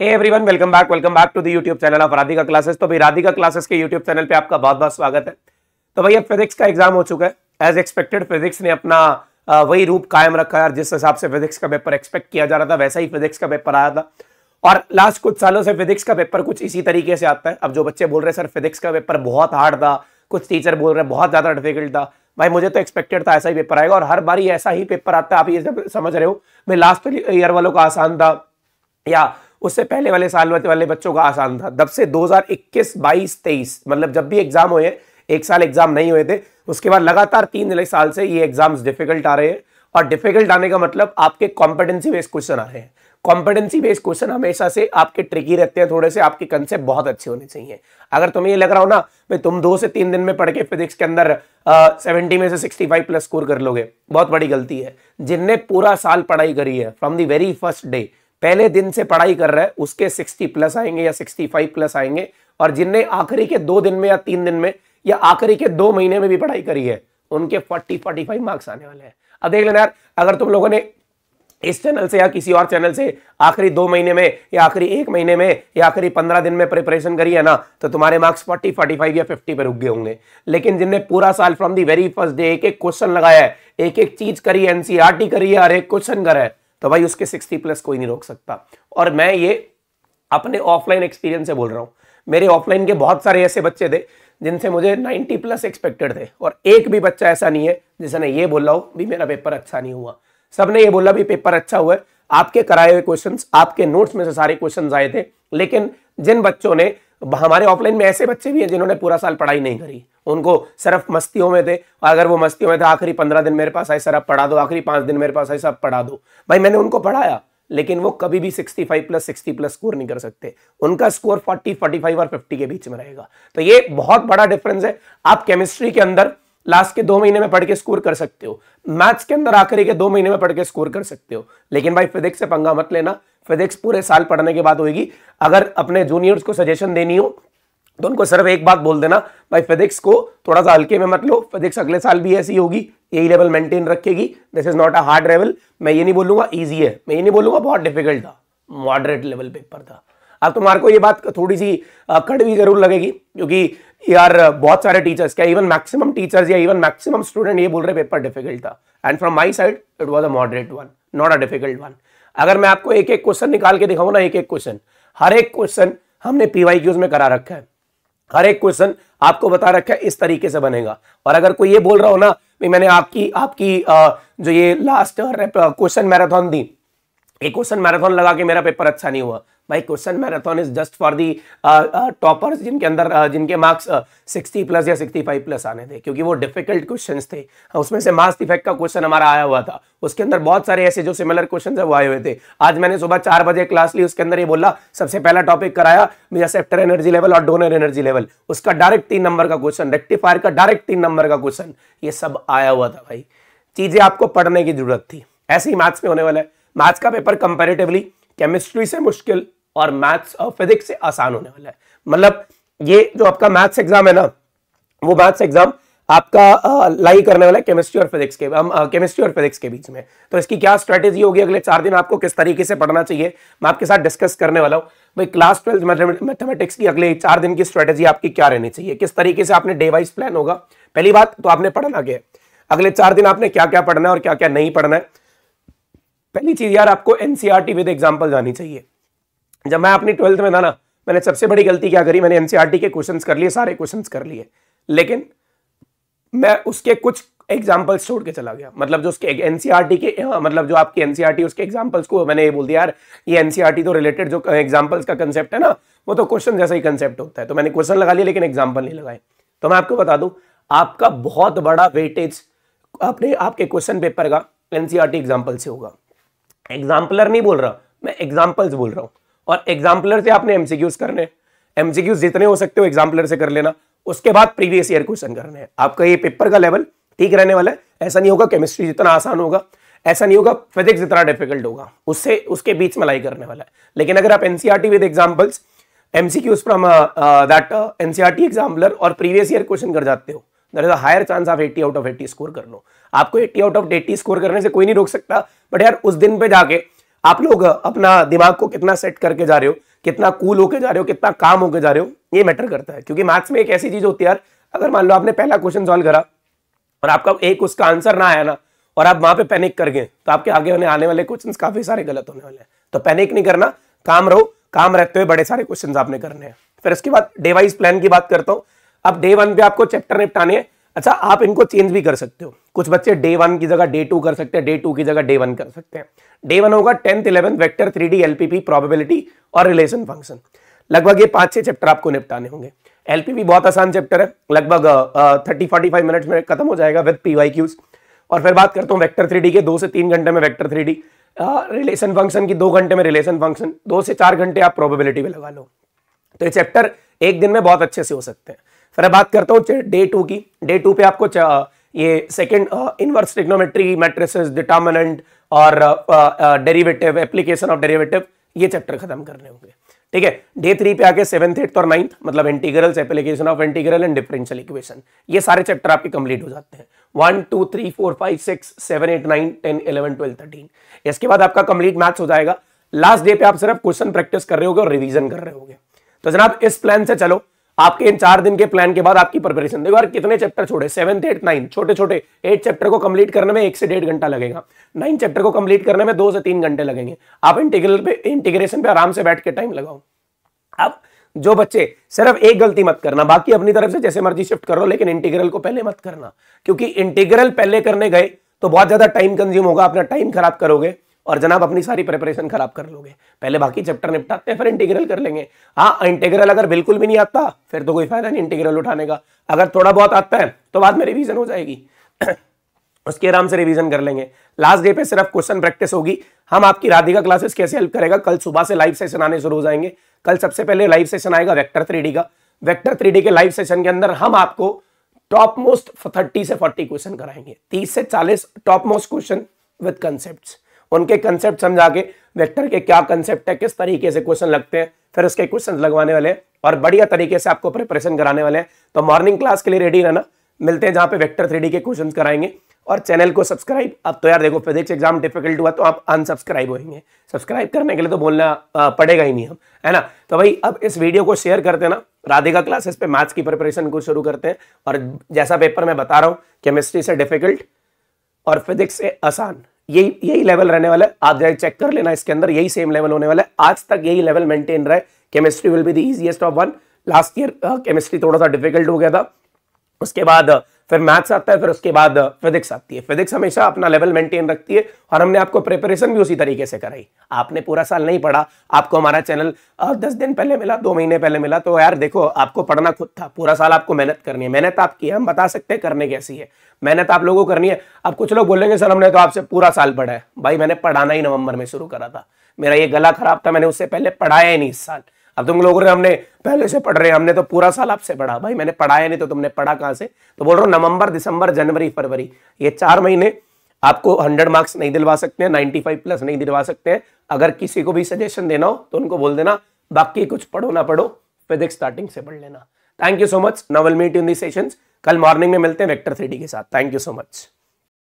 hey everyone welcome back welcome back to the YouTube channel of Radhika classes तो भाई Radhika classes के YouTube channel पे आपका बहुत बहुत स्वागत है तो भाई अब फिजिक्स का एग्जाम हो चुका है एज एक्सपेक्टेड फिजिक्स ने अपना वही रूप कायम रखा है जिस हिसाब से फिजिक्स का पेपर एक्सपेक्ट किया जा रहा था वैसा ही फिजिक्स का पेपर आया था और लास्ट कुछ सालों से फिजिक्स का पेपर कुछ इसी तरीके से आता है अब जो बच्चे बोल रहे हैं सर फिजिक्स का पेपर बहुत हार्ड था कुछ टीचर बोल रहे हैं बहुत ज़्यादा डिफिकल्ट था भाई मुझे तो एक्सपेक्टेड था ऐसा ही पेपर आएगा और हर बार ऐसा ही पेपर आता है आप ये समझ रहे हो भाई लास्ट ईयर वालों का आसान था या उससे पहले वाले साल वाले बच्चों का आसान था तब से 2021 22 मतलब जब भी एग्जाम हुए एक साल एग्जाम नहीं हुए थे उसके बाद लगातार तीन साल से ये एग्जाम्स डिफिकल्ट आ रहे हैं और डिफिकल्ट आने का मतलब आपके कॉम्पिटेंसी बेस्ड क्वेश्चन आ रहे हैं कॉम्पिटेंसी बेस्ड क्वेश्चन हमेशा से आपके ट्रिकी रहते हैं थोड़े से आपके कंसेप्ट बहुत अच्छे होने चाहिए अगर तुम्हें ये लग रहा हो ना भाई तुम दो से तीन दिन में पढ़ के फिजिक्स के अंदर सेवेंटी में से सिक्सटी फाइव प्लस स्कोर कर लोगे बहुत बड़ी गलती है जिनने पूरा साल पढ़ाई करी है from the very first day पहले दिन से पढ़ाई कर रहा है उसके 60 प्लस आएंगे या 65 प्लस आएंगे और जिनने आखिरी के दो दिन में या तीन दिन में या आखिरी के दो महीने में भी पढ़ाई करी है उनके 40 45 मार्क्स आने वाले हैं अब देख लेना यार अगर तुम लोगों ने इस चैनल से या किसी और चैनल से आखिरी दो महीने में या आखिरी एक महीने में या आखिरी पंद्रह दिन में प्रिपरेशन करी है ना तो तुम्हारे मार्क्स फोर्टी फोर्टी फाइव या फिफ्टी पर रुक गए होंगे लेकिन जिनने पूरा साल from the very first day एक एक क्वेश्चन लगाया है एक एक चीज करी एनसीआरटी e करी है और एक क्वेश्चन करा है तो भाई उसके सिक्सटी प्लस कोई नहीं रोक सकता और मैं ये अपने ऑफलाइन एक्सपीरियंस से बोल रहा हूँ मेरे ऑफलाइन के बहुत सारे ऐसे बच्चे थे जिनसे मुझे 90 प्लस एक्सपेक्टेड थे और एक भी बच्चा ऐसा नहीं है जिसने ये बोला हो भी मेरा पेपर अच्छा नहीं हुआ सब ने ये बोला भी पेपर अच्छा हुआ है आपके कराए हुए क्वेश्चंस आपके नोट्स में से सारे क्वेश्चंस आए थे लेकिन जिन बच्चों ने हमारे ऑफलाइन में ऐसे बच्चे भी हैं जिन्होंने पूरा साल पढ़ाई नहीं करी उनको सिर्फ मस्तियों में थे अगर वो मस्तियों में थे आखिरी पंद्रह दिन मेरे पास आए सर आप पढ़ा दो आखिरी पांच दिन मेरे पास आए सब पढ़ा दो भाई मैंने उनको पढ़ाया लेकिन वो कभी भी 65 प्लस 60 प्लस स्कोर नहीं कर सकते उनका स्कोर 40, 45 और 50 के बीच में रहेगा तो ये बहुत बड़ा डिफरेंस है आप केमिस्ट्री के अंदर लास्ट के दो महीने में पढ़ के स्कोर कर सकते हो मैथ्स के अंदर आखिरी के दो महीने में पढ़ के स्कोर कर सकते हो लेकिन भाई फिजिक्स से पंगा मत लेना फिजिक्स पूरे साल पढ़ने के बाद होगी अगर अपने जूनियर्स को सजेशन देनी हो तो उनको सिर्फ एक बात बोल देना भाई फिजिक्स को थोड़ा सा हल्के में मत लो फिजिक्स अगले साल भी ऐसी होगी यही लेवल मेंटेन रखेगी this is not a hard level मैं ये नहीं बोलूंगा ईजी है मैं ये नहीं बोलूंगा बहुत डिफिकल्ट था मॉडरेट लेवल पेपर था अब तुम्हारे को ये बात थोड़ी सी कड़वी जरूर लगेगी क्योंकि यार बहुत सारे टीचर्स क्या इवन मैक्सिमम टीचर्स या इवन मैक्सिमम स्टूडेंट ये बोल रहे पेपर डिफिकल्ट था and from my side it was a moderate one not a difficult one अगर मैं आपको एक एक क्वेश्चन निकाल के दिखाऊ ना एक एक क्वेश्चन हर एक क्वेश्चन हमने पीवाई क्यूज में करा रखा है हर एक क्वेश्चन आपको बता रखा है इस तरीके से बनेगा और अगर कोई ये बोल रहा हो ना मैंने आपकी आपकी जो ये लास्ट क्वेश्चन मैराथन दी एक क्वेश्चन मैराथन लगा के मेरा पेपर अच्छा नहीं हुआ भाई question marathon is just for the toppers जिनके अंदर uh, जिनके मार्क्स सिक्सटी uh, प्लस या सिक्सटी फाइव प्लस आने थे क्योंकि वो डिफिकल्ट क्वेश्चन थे हाँ, उसमें से मास इफेक्ट का क्वेश्चन हमारा आया हुआ था उसके अंदर बहुत सारे ऐसे जो सिमिलर क्वेश्चन है वो आए हुए थे आज मैंने सुबह चार बजे क्लास ली उसके अंदर ये बोला सबसे पहला टॉपिक कराया मिजासेप्टर एनर्जी लेवल और डोनर एनर्जी लेवल उसका डायरेक्ट तीन नंबर का क्वेश्चन रेक्टिफायर का डायरेक्ट तीन नंबर का क्वेश्चन ये सब आया हुआ था भाई चीजें आपको पढ़ने की जरूरत थी ऐसे ही मैथ्स में होने वाला है मैथ्स का पेपर कंपेरेटिवली केमिस्ट्री से मुश्किल और मैथ्स और फिजिक्स से आसान होने वाला है मतलब ये जो आपका मैथ्स एग्जाम है ना वो मैथ्स एग्जाम आपका लाई करने वाला है केमिस्ट्री और फिजिक्स के हम केमिस्ट्री और फिजिक्स के बीच में तो इसकी क्या स्ट्रेटेजी होगी अगले चार दिन आपको किस तरीके से पढ़ना चाहिए मैं आपके साथ डिस्कस करने वाला हूँ भाई क्लास ट्वेल्थ मैथमेटिक्स की अगले चार दिन की स्ट्रेटेजी आपकी क्या रहनी चाहिए किस तरीके से आपने डे वाइज प्लान होगा पहली बात तो आपने पढ़ना क्या अगले चार दिन आपने क्या क्या पढ़ना है और क्या क्या नहीं पढ़ना है पहली चीज यार आपको एनसीआरटी विद एग्जाम्पल जानी चाहिए जब मैं अपनी ट्वेल्थ में था ना मैंने सबसे बड़ी गलती क्या करी मैंने एनसीआरटी e के क्वेश्चन कर लिए सारे क्वेश्चन कर लिए लेकिन मैं उसके कुछ एग्जाम्पल्स छोड़ के चला गया मतलब जो उसके एनसीआरटी e के हाँ, मतलब जो आपकी एनसीआरटी e उसके एग्जाम्पल्स को मैंने ये बोल दिया यार ये एनसीआरटी तो रिलेटेड जो एग्जाम्पल्स का कंसेप्ट है ना वो तो क्वेश्चन जैसा ही कंसेप्ट होता है तो मैंने क्वेश्चन लगा लिया लेकिन एग्जाम्पल नहीं लगाए तो मैं आपको बता दू आपका बहुत बड़ा वेटेज अपने आपके क्वेश्चन पेपर का एनसीआरटी एग्जाम्पल से होगा एग्जाम्पलर नहीं बोल रहा मैं एग्जाम्पल्स बोल रहा हूँ और एग्जाम्पलर से आपने एमसीक्यूज करने एमसीक्यूज जितने हो सकते हो एग्जाम्पलर से कर लेना उसके बाद प्रीवियस ईयर क्वेश्चन करने हैं आपका ये पेपर का लेवल ठीक रहने वाला है ऐसा नहीं होगा केमिस्ट्री जितना आसान होगा ऐसा नहीं होगा फिजिक्स जितना डिफिकल्ट होगा उससे उसके बीच में लाई करने वाला है लेकिन अगर आप NCERT with examples MCQs from that NCERT exemplar और प्रीवियस ईयर क्वेश्चन कर जाते हो there is a higher chance of 80 out of 80 score कर लो आपको 80 आउट ऑफ 80 स्कोर करने से कोई नहीं रोक सकता बट यार उस दिन पे जाके आप लोग अपना दिमाग को कितना सेट करके जा रहे हो कितना कूल होके जा रहे हो कितना काम होके जा रहे हो ये मैटर करता है क्योंकि मैथ्स में एक ऐसी चीज होती है यार अगर मान लो आपने पहला क्वेश्चन सॉल्व करा और आपका एक उसका आंसर ना आया ना और आप वहां पे पैनिक कर गए तो आपके आगे होने आने वाले क्वेश्चन काफी सारे गलत होने वाले हैं तो पैनिक नहीं करना काम रहो काम रहते हुए बड़े सारे क्वेश्चन आपने करने हैं फिर उसके बाद डे वाइज प्लान की बात करता हूँ अब डे वन पे आपको चैप्टर निपटाने हैं अच्छा आप इनको चेंज भी कर सकते हो कुछ बच्चे डे वन की जगह डे टू कर सकते हैं डे टू की जगह डे वन कर सकते हैं डे वन होगा tenth eleven vector three D LPP probability और रिलेशन फंक्शन लगभग ये पांच छह चैप्टर आपको निपटाने होंगे एलपीपी बहुत आसान चैप्टर है लगभग थर्टी फोर्टी फाइव मिनट्स में खत्म हो जाएगा विद पी वाई क्यूज और फिर बात करता हूँ वैक्टर थ्री के दो से तीन घंटे में वैक्टर थ्री रिलेशन फंक्शन की दो घंटे में रिलेशन फंक्शन दो से चार घंटे आप प्रोबेबिलिटी में लगा लो तो ये चैप्टर एक दिन में बहुत अच्छे से हो सकते हैं फिर बात करता हूँ डे टू की डे टू पे आपको ये second inverse trigonometry matrices determinant और डेरिवेटिव एप्लीकेशन ऑफ डेरिवेटिव ये चैप्टर खत्म करने होंगे ठीक है डे थ्री पे आके सेवंथ एट्थ और नाइन्थ मतलब integrals application of integral and differential equation ये सारे चैप्टर आपके कंप्लीट हो जाते हैं one two three four five six seven eight nine ten eleven twelve thirteen इसके बाद आपका कंप्लीट मैथ्स हो जाएगा लास्ट डे पे आप सिर्फ क्वेश्चन प्रैक्टिस कर रहे होगे और रिविजन कर रहे होगे तो जनाब इस प्लान से चलो आपके इन चार दिन के प्लान के बाद आपकी प्रिपरेशन देखो यार कितने चैप्टर छोड़े सेवन्थ एट नाइन छोटे छोटे एट चैप्टर को कंप्लीट करने में एक से डेढ़ घंटा लगेगा नाइन चैप्टर को कंप्लीट करने में दो से तीन घंटे लगेंगे आप इंटीग्रल पे इंटीग्रेशन पे आराम से बैठ के टाइम लगाओ अब जो बच्चे सिर्फ एक गलती मत करना बाकी अपनी तरफ से जैसे मर्जी शिफ्ट करो लेकिन इंटीग्रल को पहले मत करना क्योंकि इंटीग्रल पहले करने गए तो बहुत ज्यादा टाइम कंज्यूम होगा अपना टाइम खराब करोगे और जनाब अपनी सारी प्रिपरेशन खराब कर लोगे पहले बाकी चैप्टर निपटाते हैं फिर इंटीग्रल कर लेंगे हाँ इंटीग्रल अगर बिल्कुल भी नहीं आता फिर तो कोई फायदा नहीं इंटीग्रल उठाने का अगर थोड़ा बहुत आता है तो बाद में रिविजन हो जाएगी उसके आराम से रिविजन कर लेंगे लास्ट डे पे सिर्फ क्वेश्चन प्रैक्टिस होगी हम आपकी राधिका क्लासेस कैसे हेल्प करेगा कल सुबह से लाइव सेशन आने शुरू हो जाएंगे कल सबसे पहले लाइव सेशन आएगा वेक्टर थ्री का वेक्टर थ्री के लाइव सेशन के अंदर हम आपको टॉप मोस्ट थर्टी से फोर्टी क्वेश्चन कराएंगे तीस से चालीस top most question with concept उनके कंसेप्ट समझा के वेक्टर के क्या कंसेप्ट है किस तरीके से क्वेश्चन लगते हैं फिर उसके क्वेश्चन लगवाने वाले हैं और बढ़िया तरीके से आपको प्रिपरेशन कराने वाले हैं तो मॉर्निंग क्लास के लिए रेडी रहना मिलते हैं जहां पे वेक्टर थ्री के क्वेश्चन कराएंगे और चैनल को सब्सक्राइब अब तो यार देखो फिजिक्स एग्जाम डिफिकल्ट हुआ तो आप अनसब्सक्राइब होंगे सब्सक्राइब करने के लिए तो बोलना पड़ेगा ही नहीं हम है ना तो भाई अब इस वीडियो को शेयर कर देना राधिका क्लासेस पे मैथ्स की प्रिपरेशन को शुरू करते हैं और जैसा पेपर मैं बता रहा हूँ केमिस्ट्री से डिफिकल्ट और फिजिक्स से आसान यही यही लेवल रहने वाला है आप जाए चेक कर लेना इसके अंदर यही सेम लेवल होने वाला है आज तक यही लेवल मेंटेन रहा है chemistry will be the easiest of one last year chemistry थोड़ा सा डिफिकल्ट हो गया था उसके बाद फिर मैथ्स आता है फिर उसके बाद फिजिक्स आती है फिजिक्स हमेशा अपना लेवल मेंटेन रखती है और हमने आपको प्रिपरेशन भी उसी तरीके से कराई आपने पूरा साल नहीं पढ़ा आपको हमारा चैनल दस दिन पहले मिला दो महीने पहले मिला तो यार देखो आपको पढ़ना खुद था पूरा साल आपको मेहनत करनी है मेहनत आपकी है हम बता सकते हैं करने कैसी है मेहनत आप लोगों को करनी है अब कुछ लोग बोलेंगे सर हमने तो आपसे पूरा साल पढ़ा है भाई मैंने पढ़ाना ही नवंबर में शुरू करा था मेरा ये गला खराब था मैंने उससे पहले पढ़ाया ही नहीं इस साल अब तुम लोगों ने हमने पहले से पढ़ रहे हमने तो पूरा साल आपसे पढ़ा भाई मैंने पढ़ाया नहीं तो तुमने पढ़ा कहाँ से तो बोल रहा हूँ नवंबर दिसंबर जनवरी फरवरी ये चार महीने आपको हंड्रेड मार्क्स नहीं दिलवा सकते हैं नाइन्टी फाइव प्लस नहीं दिलवा सकते हैं अगर किसी को भी सजेशन देना हो तो उनको बोल देना बाकी कुछ पढ़ो ना पढ़ो फिजिक्स स्टार्टिंग से पढ़ लेना थैंक यू सो मच नवल मीट इन दी सेशन कल मॉर्निंग में मिलते हैं वेक्टर थ्री के साथ थैंक यू सो मच